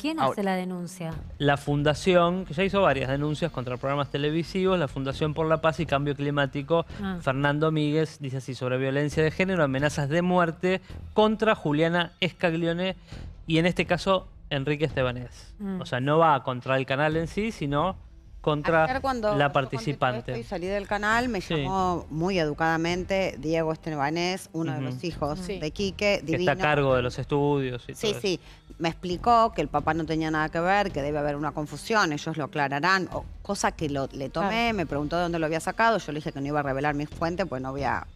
¿Quién hace la denuncia? La Fundación, que ya hizo varias denuncias contra programas televisivos, la Fundación por la Paz y Cambio Climático, ah. Fernando Míguez, dice así, sobre violencia de género, amenazas de muerte contra Juliana Escaglione y en este caso Enrique Estebanés. Mm. O sea, no va contra el canal en sí, sino contra la participante. salí del canal, me llamó muy educadamente Diego Estebanés, uno de los hijos de Quique. está a cargo de los estudios. sí, sí. Me explicó que el papá no tenía nada que ver, que debe haber una confusión, ellos lo aclararán, o cosa que lo, le tomé, me preguntó de dónde lo había sacado, yo le dije que no iba a revelar mis fuentes, pues no había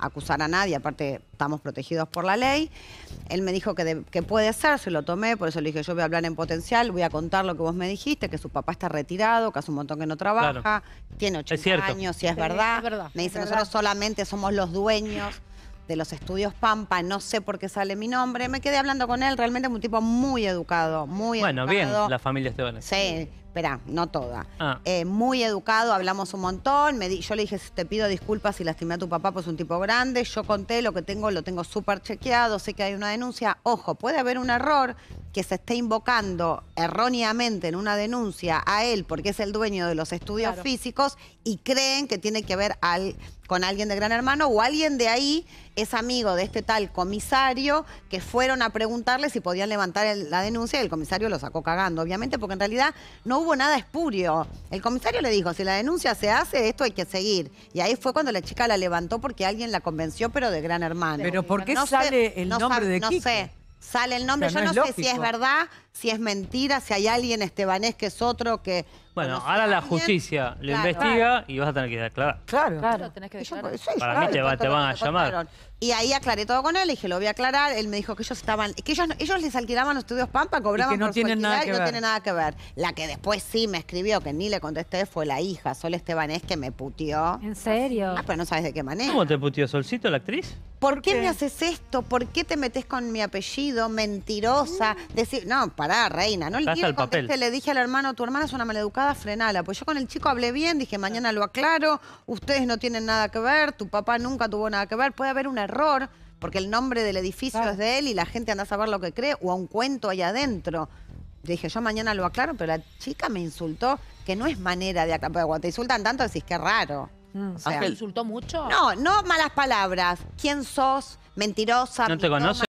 acusar a nadie, aparte estamos protegidos por la ley. Él me dijo que, que puede ser, se lo tomé, por eso le dije, yo voy a hablar en potencial, voy a contar lo que vos me dijiste, que su papá está retirado, que hace un montón que no trabaja, tiene 80 años, si es, verdad. Me dice, nosotros solamente somos los dueños de los estudios Pampa, no sé por qué sale mi nombre. Me quedé hablando con él, realmente es un tipo muy educado, muy bueno, educado. Bueno, bien, la familia Esteban. Sí, Esperá, no toda. Ah. Eh, muy educado, hablamos un montón. Me yo le dije, te pido disculpas si lastimé a tu papá, pues un tipo grande. Yo conté lo que tengo, lo tengo súper chequeado, sé que hay una denuncia. Ojo, puede haber un error que se esté invocando erróneamente en una denuncia a él porque es el dueño de los estudios físicos y creen que tiene que ver con alguien de Gran Hermano o alguien de ahí es amigo de este tal comisario que fueron a preguntarle si podían levantar la denuncia y el comisario lo sacó cagando, obviamente, porque en realidad no hubo nada espurio. El comisario le dijo, si la denuncia se hace, esto hay que seguir. Y ahí fue cuando la chica la levantó porque alguien la convenció, pero de gran hermano. Pero ¿por qué sale el nombre de quién No sé, sale el nombre. Yo no, sé si es verdad, si es mentira, si hay alguien estebanés que es otro que... Bueno, ahora la justicia lo investiga y vas a tener que declarar. Claro. Claro, pues, Para mí te van a llamar. Y ahí aclaré todo con él, le dije, lo voy a aclarar. Él me dijo que ellos estaban, que ellos, ellos les alquilaban los estudios Pampa, cobraban no nada que no tienen tiene nada que ver. La que después sí me escribió, que ni le contesté, fue la hija, Sol Estebanés, que me putió. ¿En serio? Ah, pero no sabes de qué manera. ¿Cómo te putió Solcito la actriz? ¿Por qué me haces esto? ¿Por qué te metes con mi apellido? Mentirosa. Mm. Decir, no, pará, reina, no le quiero este le dije al hermano, tu hermana es una maleducada, frenala. Pues yo con el chico hablé bien, dije, mañana lo aclaro, ustedes no tienen nada que ver, tu papá nunca tuvo nada que ver, puede haber un error, porque el nombre del edificio es de él y la gente anda a saber lo que cree, o a un cuento allá adentro. dije, yo mañana lo aclaro, pero la chica me insultó, que no es manera de aclarar. Cuando te insultan tanto decís, qué raro. Mm. insultó mucho? No, no malas palabras. ¿Quién sos? Mentirosa. ¿No te conoces?